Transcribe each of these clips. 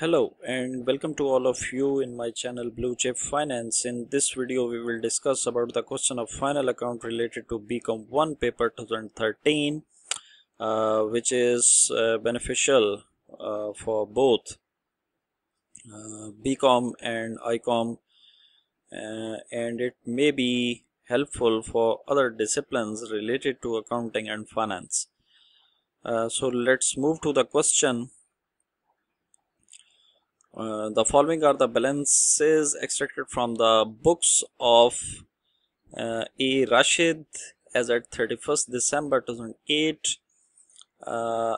Hello and welcome to all of you in my channel Blue Chip Finance. In this video we will discuss about the question of final account related to BCom 1 paper 2013 uh, which is uh, beneficial uh, for both uh, BCom and ICOM uh, and it may be helpful for other disciplines related to accounting and finance. Uh, so let's move to the question uh, the following are the balances extracted from the books of uh, A. Rashid as at 31st December 2008. Uh,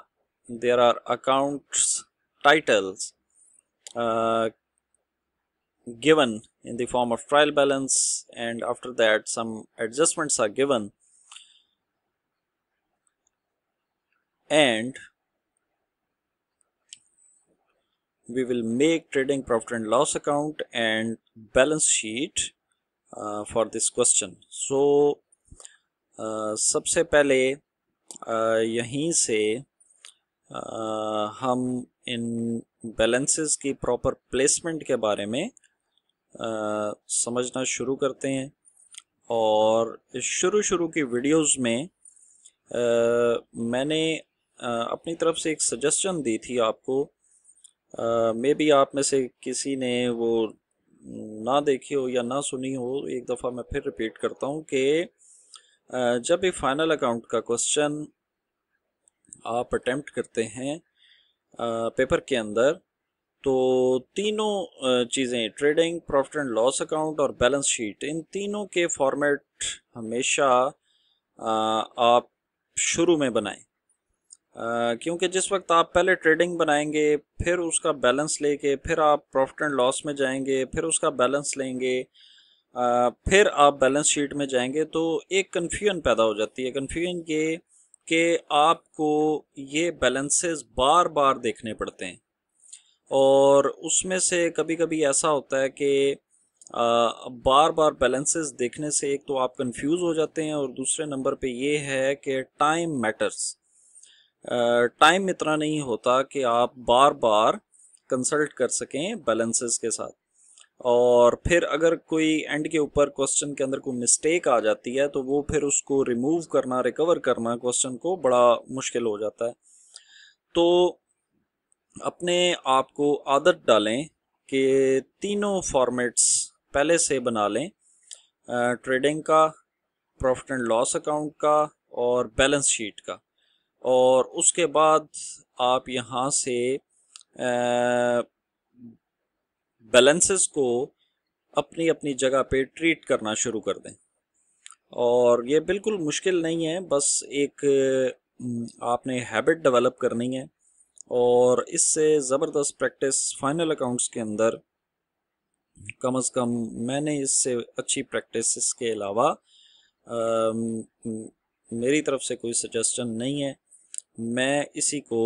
there are accounts titles uh, given in the form of trial balance and after that some adjustments are given and we will make trading profit and loss account and balance sheet uh, for this question so uh, सबसे पहले uh, यहीं से uh, हम इन balances की proper placement के बारे में समझना शुरू करते हैं और शुरू शुरू की वीडियोस में मैंने अपनी तरफ से एक सजेशन दी थी आपको मे बी भी आप में से किसी ने वो ना देखी हो या ना सुनी हो एक दफ़ा मैं फिर रिपीट करता हूँ कि जब एक फ़ाइनल अकाउंट का क्वेश्चन आप अटैम्प्ट करते हैं पेपर के अंदर तो तीनों चीज़ें trading profit and loss account और बैलेंस शीट इन तीनों के फॉर्मेट हमेशा आप शुरू में बनाएं क्योंकि जिस वक्त आप पहले ट्रेडिंग बनाएंगे फिर उसका बैलेंस लेके फिर आप प्रॉफिट एंड लॉस में जाएंगे फिर उसका बैलेंस लेंगे आ, फिर आप बैलेंस शीट में जाएंगे तो एक कन्फ्यूजन पैदा हो जाती है कन्फ्यूजन ये कि आपको ये बैलेंसेस बार बार देखने पड़ते हैं और उसमें से कभी कभी ऐसा होता है कि बार बार बैलेंसेस देखने से एक तो आप कंफ्यूज हो जाते हैं और दूसरे नंबर पे ये है कि टाइम मैटर्स टाइम इतना नहीं होता कि आप बार बार कंसल्ट कर सकें बैलेंसेस के साथ और फिर अगर कोई एंड के ऊपर क्वेश्चन के अंदर कोई मिस्टेक आ जाती है तो वो फिर उसको रिमूव करना रिकवर करना क्वेश्चन को बड़ा मुश्किल हो जाता है तो अपने आप को आदत डालें कि तीनों फॉर्मेट्स पहले से बना लें ट्रेडिंग का प्रॉफिट एंड लॉस अकाउंट का और बैलेंस शीट का और उसके बाद आप यहाँ से बैलेंसेस को अपनी अपनी जगह पे ट्रीट करना शुरू कर दें और ये बिल्कुल मुश्किल नहीं है बस एक आपने हैबिट डेवलप करनी है और इससे ज़बरदस्त प्रैक्टिस फाइनल अकाउंट्स के अंदर कम अज़ कम मैंने इससे अच्छी प्रैक्टिस इसके अलावा मेरी तरफ से कोई सजेशन नहीं है मैं इसी को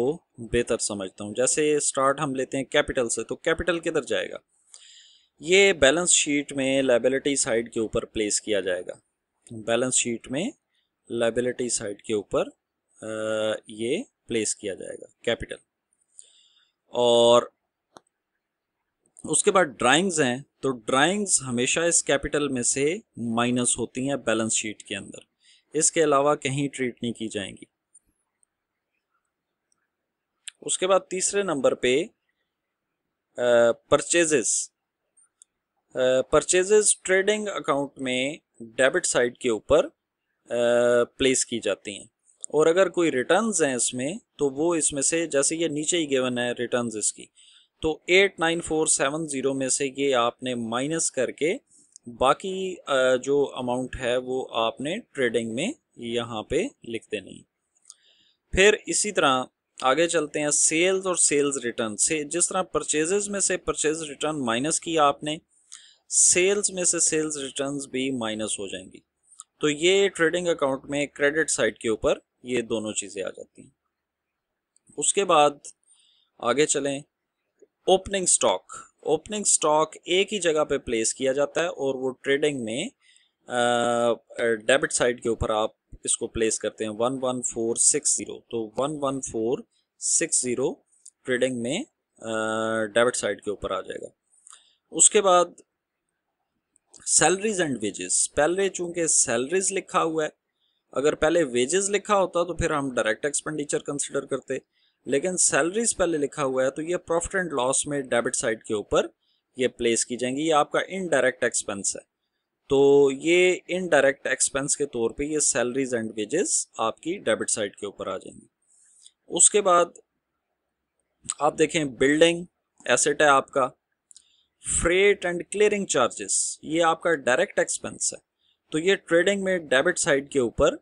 बेहतर समझता हूँ जैसे स्टार्ट हम लेते हैं कैपिटल से तो कैपिटल किधर जाएगा ये बैलेंस शीट में लाइबिलिटी साइड के ऊपर प्लेस किया जाएगा बैलेंस शीट में लाइबिलिटी साइड के ऊपर ये प्लेस किया जाएगा कैपिटल और उसके बाद ड्राइंग्स हैं तो ड्राइंग्स हमेशा इस कैपिटल में से माइनस होती हैं बैलेंस शीट के अंदर इसके अलावा कहीं ट्रीट नहीं की जाएंगी उसके बाद तीसरे नंबर पे परचेजेस परचेजेस ट्रेडिंग अकाउंट में डेबिट साइड के ऊपर प्लेस की जाती हैं और अगर कोई रिटर्न्स हैं इसमें तो वो इसमें से जैसे ये नीचे ही गिवन है रिटर्न्स इसकी तो eight nine four seven zero में से ये आपने माइनस करके बाकी जो अमाउंट है वो आपने ट्रेडिंग में यहाँ पे लिख देनी फिर इसी तरह आगे चलते हैं सेल्स और सेल्स रिटर्न से जिस तरह परचेज में से परचेज रिटर्न माइनस किया आपने सेल्स में से सेल्स रिटर्न्स भी माइनस हो जाएंगी तो ये ट्रेडिंग अकाउंट में क्रेडिट साइड के ऊपर ये दोनों चीज़ें आ जाती हैं उसके बाद आगे चलें ओपनिंग स्टॉक ओपनिंग स्टॉक एक ही जगह पे प्लेस किया जाता है और वो ट्रेडिंग में डेबिट साइड के ऊपर आप इसको प्लेस करते हैं one one four six zero तो one one four six zero trading में डेबिट साइड के ऊपर आ जाएगा उसके बाद सैलरीज एंड वेजेस पहले चूंकि सैलरीज लिखा हुआ है अगर पहले वेजेस लिखा होता तो फिर हम डायरेक्ट एक्सपेंडिचर कंसिडर करते लेकिन सैलरीज पहले लिखा हुआ है तो ये प्रॉफिट एंड लॉस में डेबिट साइड के ऊपर ये प्लेस की जाएंगी ये आपका इनडायरेक्ट एक्सपेंस है तो ये इनडायरेक्ट एक्सपेंस के तौर पे ये सैलरीज एंड वेजेस आपकी डेबिट साइड के ऊपर आ जाएंगे उसके बाद आप देखें बिल्डिंग एसेट है आपका फ्रेट एंड क्लियरिंग चार्जेस ये आपका डायरेक्ट एक्सपेंस है तो ये ट्रेडिंग में डेबिट साइड के ऊपर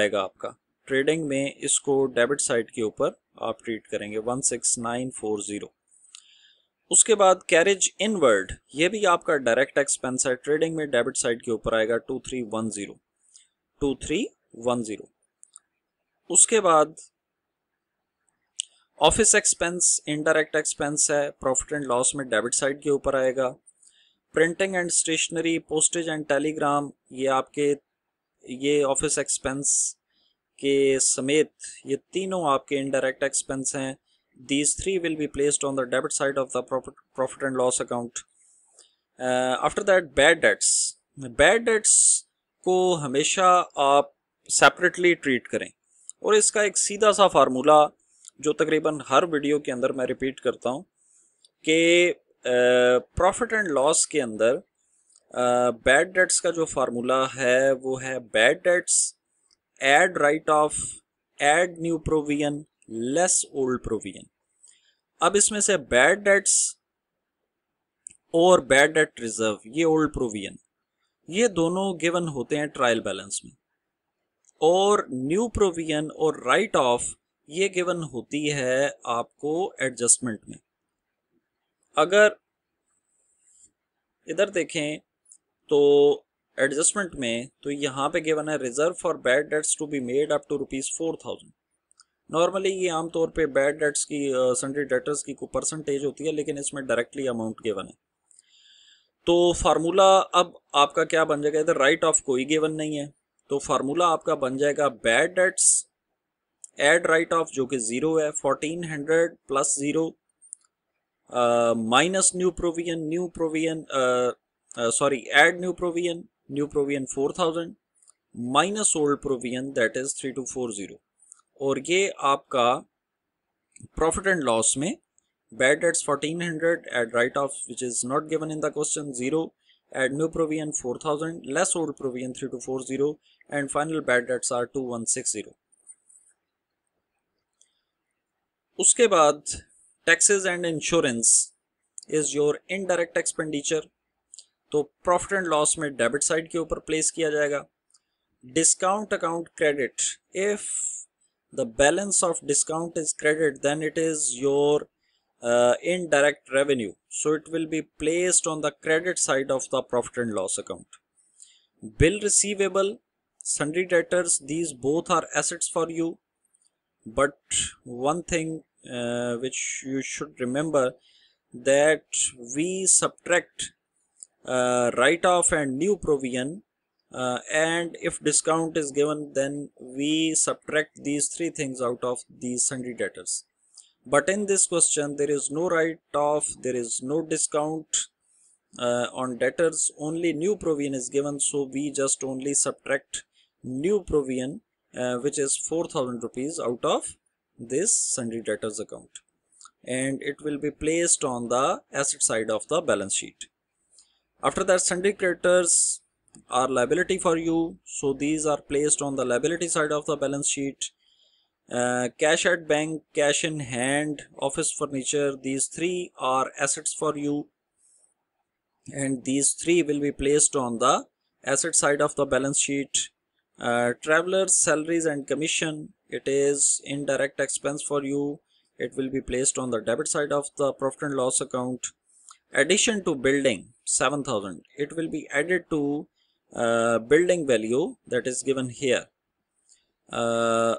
आएगा आपका ट्रेडिंग में इसको डेबिट साइड के ऊपर आप ट्रीट करेंगे one six nine four zero उसके बाद कैरेज इनवर्ड ये भी आपका डायरेक्ट एक्सपेंस है ट्रेडिंग में डेबिट साइड के ऊपर आएगा two three one zero two three one zero उसके बाद ऑफिस एक्सपेंस इनडायरेक्ट एक्सपेंस है प्रॉफिट एंड लॉस में डेबिट साइड के ऊपर आएगा printing and stationery postage and telegram ये आपके ये ऑफिस एक्सपेंस के समेत ये तीनों आपके इनडायरेक्ट एक्सपेंस हैं These three will be placed on the debit side of the profit, profit and loss account. Uh, after that, bad debts. Bad debts को हमेशा आप सेपरेटली ट्रीट करें और इसका एक सीधा सा फार्मूला जो तकरीबन हर वीडियो के अंदर मैं रिपीट करता हूँ कि प्रॉफिट एंड लॉस के अंदर बैड uh, डेट्स का जो फार्मूला है वो है bad debts add write off add new provision less old provision अब इसमें से बैड डेट्स और बैड डेट रिजर्व ये ओल्ड प्रोविजन ये दोनों गिवन होते हैं ट्रायल बैलेंस में और न्यू प्रोविजन और राइट ऑफ ये गिवन होती है आपको एडजस्टमेंट में अगर इधर देखें तो एडजस्टमेंट में तो यहां पे गिवन है reserve for bad debts to be made up to rupees four thousand normally ये आमतौर पे बैड डेट्स की सन्डे डेटर्स की को परसेंटेज होती है लेकिन इसमें डायरेक्टली अमाउंट गिवन है तो फार्मूला अब आपका क्या बन जाएगा इधर राइट ऑफ कोई गिवन नहीं है तो फार्मूला आपका बन जाएगा bad debts add write off जो कि ज़ीरो है fourteen hundred plus zero minus new provision new provision sorry add new provision new provision four thousand minus old provision that is three two four zero और ये आपका profit and loss में bad debts fourteen hundred add write off which is not given in the question zero add new provision four thousand less old provision three two four zero and final bad debts are two one six zero उसके बाद taxes and insurance is your indirect expenditure तो profit and loss में debit side के ऊपर place किया जाएगा discount account credit if the balance of discount is credit then it is your uh, indirect revenue so it will be placed on the credit side of the profit and loss account bill receivable sundry debtors these both are assets for you but one thing uh, which you should remember that we subtract uh, write off and new provision uh, and if discount is given then we subtract these three things out of these sundry debtors but in this question there is no write-off there is no discount uh, on debtors only new provision is given so we just only subtract new provision uh, which is 4000 rupees out of this sundry debtors account and it will be placed on the asset side of the balance sheet after that sundry creditors are liability for you so these are placed on the liability side of the balance sheet uh, cash at bank cash in hand office furniture these three are assets for you and these three will be placed on the asset side of the balance sheet uh, travelers salaries and commission it is indirect expense for you it will be placed on the debit side of the profit and loss account addition to building 7000 it will be added to building value that is given here. Uh,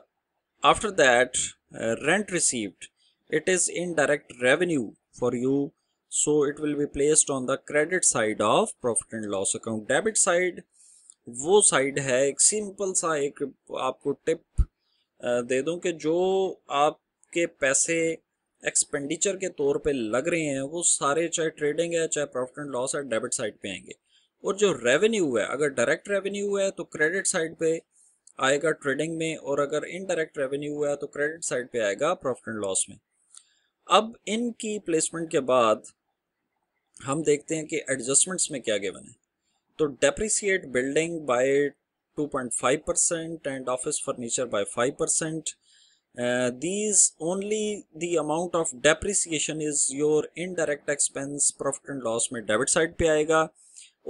after that, uh, rent received, it is indirect revenue for you. So it will be placed on the credit side of profit and loss account. Debit side, वो side है एक simple सा एक आपको tip दे दूं कि जो आपके पैसे एक्सपेंडिचर के तौर पे लग रहे हैं वो सारे चाहे ट्रेडिंग है चाहे प्रॉफिट एंड लॉस है डेबिट साइड पे आएंगे और जो रेवेन्यू है अगर डायरेक्ट रेवेन्यू है तो क्रेडिट साइड पे आएगा ट्रेडिंग में और अगर इनडायरेक्ट रेवेन्यू है तो क्रेडिट साइड पे आएगा प्रॉफिट एंड लॉस में अब इनकी प्लेसमेंट के बाद हम देखते हैं कि एडजस्टमेंट्स में क्या गिवन है तो depreciate building by 2.5 percent and office furniture by 5 percent these only the amount of depreciation is your indirect expense profit and loss में डेबिट साइड पे आएगा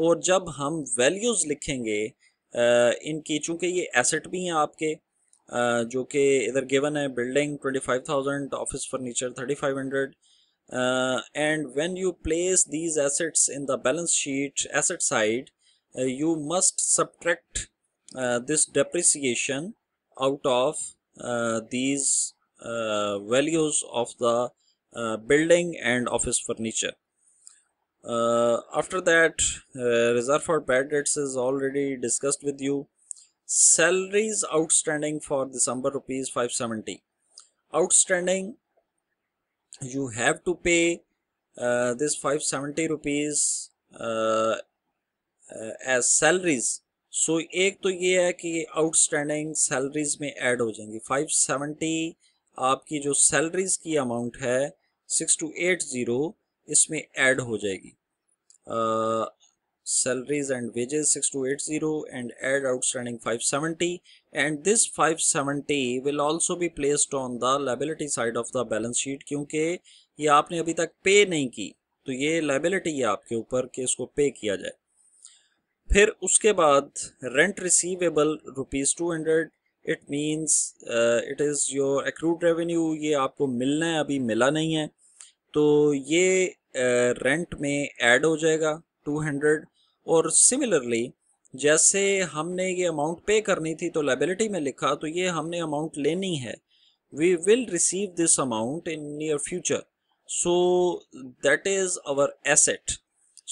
और जब हम वैल्यूज़ लिखेंगे इनकी चूंकि ये एसेट भी हैं आपके जो कि इधर गिवन है building twenty five thousand office furniture thirty five hundred and when you place these assets in the balance sheet asset side you must subtract this depreciation out of these values of the building and office furniture uh, after that uh, reserve for bad debts is already discussed with you salaries outstanding for december rupees 570 outstanding you have to pay uh, this 570 rupees uh, uh, as salaries so, ek to ye hai ki outstanding salaries में add ho jayenge 570 aapki jo salaries ki amount hai six two eight zero इसमें add हो जाएगी salaries and wages six two eight zero and add outstanding five seventy and this five seventy will also be placed on the liability side of the balance sheet क्योंकि ये आपने अभी तक पे नहीं की तो ये लेबिलिटी है आपके ऊपर कि इसको पे किया जाए फिर उसके बाद rent receivable rupees two hundred it means it is your accrued revenue ये आपको मिलना है अभी मिला नहीं है तो ये रेंट में ऐड हो जाएगा टू हंड्रेड और सिमिलरली जैसे हमने ये अमाउंट पे करनी थी तो लाइबिलिटी में लिखा तो ये हमने अमाउंट लेनी है we will receive this amount in near future so that is our asset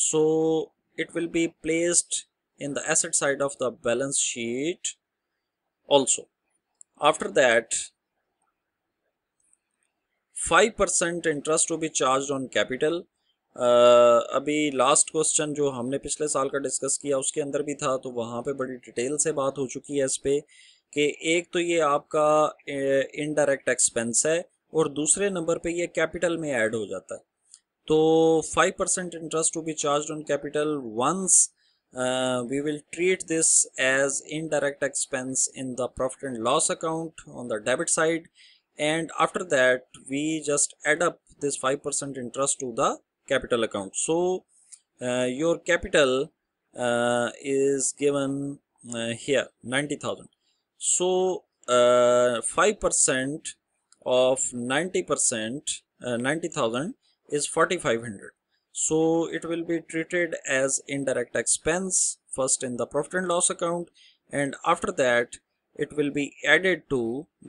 so it will be placed in the asset side of the balance sheet also after that five percent interest will be charge on capital अभी last question जो हमने पिछले साल का discuss किया उसके अंदर भी था तो वहाँ पे बड़ी डिटेल से बात हो चुकी है इस पर कि एक तो ये आपका इनडायरेक्ट एक्सपेंस है और दूसरे नंबर पे ये कैपिटल में ऐड हो जाता है तो five percent interest to be charge on capital once we will treat this as indirect expense in the profit and loss account on the debit side and after that we just add up this 5% interest to the capital account so uh, your capital uh, is given uh, here 90,000 so 5% uh, of 90% uh, 90,000 is 4500 so it will be treated as indirect expense first in the profit and loss account and after that it will be added to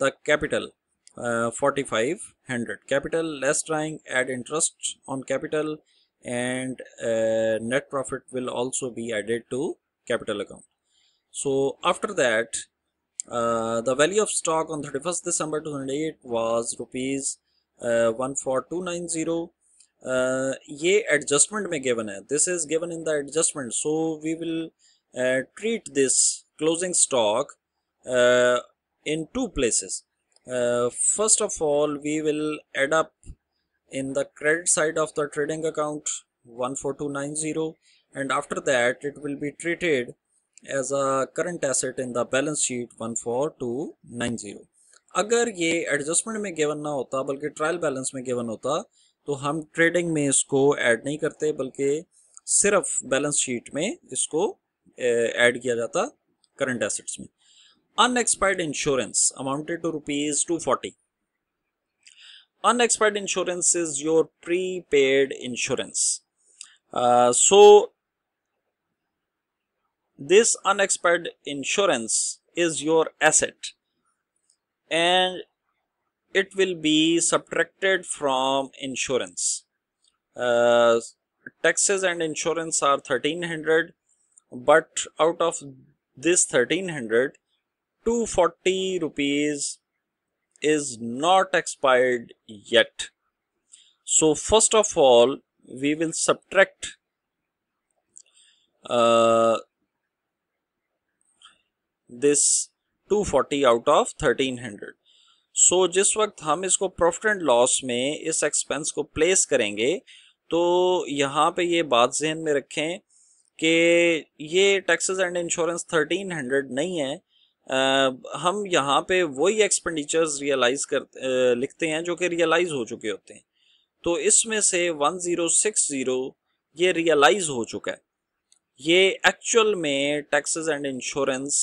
the capital uh, 4500 capital less trying add interest on capital and uh, net profit will also be added to capital account so after that uh, the value of stock on 31st december 2008 was rupees 14290 ये adjustment में is this is given in the adjustment. So we will uh, treat this closing stock, uh, in two places places first of all we will add up in the credit side of the trading account 14290 and after that it will be treated as a current asset in the balance sheet 14290 agar ye adjustment mein given na hota balki trial balance mein given hota to hum trading mein isko add nahi karte balki sirf balance sheet mein isko add kiya jata current assets mein Unexpired insurance amounted to rupees 240. Unexpired insurance is your prepaid insurance. Uh, so this unexpired insurance is your asset and it will be subtracted from insurance. Uh, taxes and insurance are 1300 but out of this 1300 240 rupees is not expired yet so first of all we will subtract uh, this 240 out of 1300 so so, जिस वक्त हम इसको profit and loss में इस expense को place करेंगे तो यहाँ पे ये बात जहन में रखें कि ये टैक्सेस एंड इंश्योरेंस 1300 नहीं है हम यहाँ पे वही एक्सपेंडिचर्स रियलाइज कर लिखते हैं जो कि रियलाइज हो चुके होते हैं तो इसमें से 1060 ये रियलाइज हो चुका है ये एक्चुअल में टैक्सेस एंड इंश्योरेंस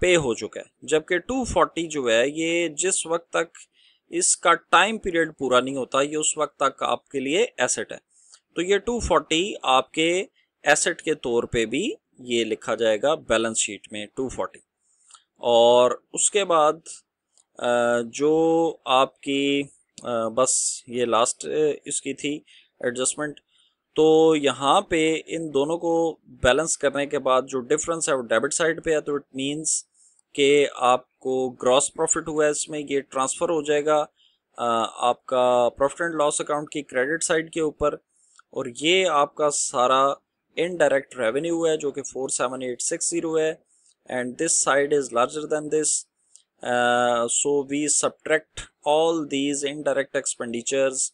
पे हो चुका है जबकि 240 जो है ये जिस वक्त तक इसका टाइम पीरियड पूरा नहीं होता ये उस वक्त तक आपके लिए एसेट है तो ये 240 आपके एसेट के तौर पे भी ये लिखा जाएगा बैलेंस शीट में 240 और उसके बाद जो आपकी बस ये लास्ट इसकी थी एडजस्टमेंट तो यहाँ पे इन दोनों को बैलेंस करने के बाद जो डिफरेंस है वो डेबिट साइड पे है तो इट मींस के आपको ग्रॉस प्रॉफिट हुआ है इसमें ये ट्रांसफ़र हो जाएगा आपका प्रॉफिट एंड लॉस अकाउंट की क्रेडिट साइड के ऊपर और ये आपका सारा इनडायरेक्ट रेवेन्यू है जो कि four seven eight six zero है and this side is larger than this uh, so we subtract all these indirect expenditures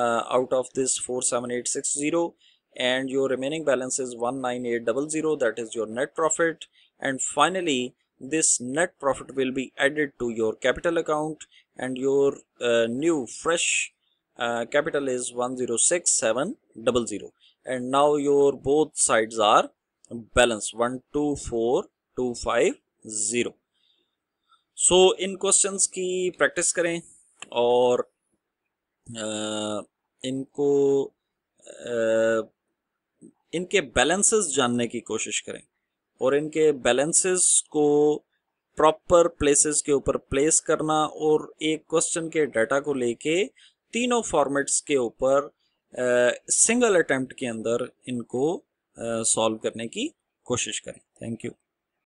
uh, out of this 47860 and your remaining balance is 19800 that is your net profit and finally this net profit will be added to your capital account and your uh, new fresh uh, capital is 106700 and now your both sides are balance 124 two five zero so इन questions की practice करें और आ, इनको आ, इनके balances जानने की कोशिश करें और इनके बैलेंसेस को प्रॉपर प्लेसेस के ऊपर प्लेस करना और एक क्वेश्चन के डाटा को लेके तीनों फॉर्मेट्स के ऊपर सिंगल अटेम्प्ट के अंदर इनको सॉल्व करने की कोशिश करें थैंक यू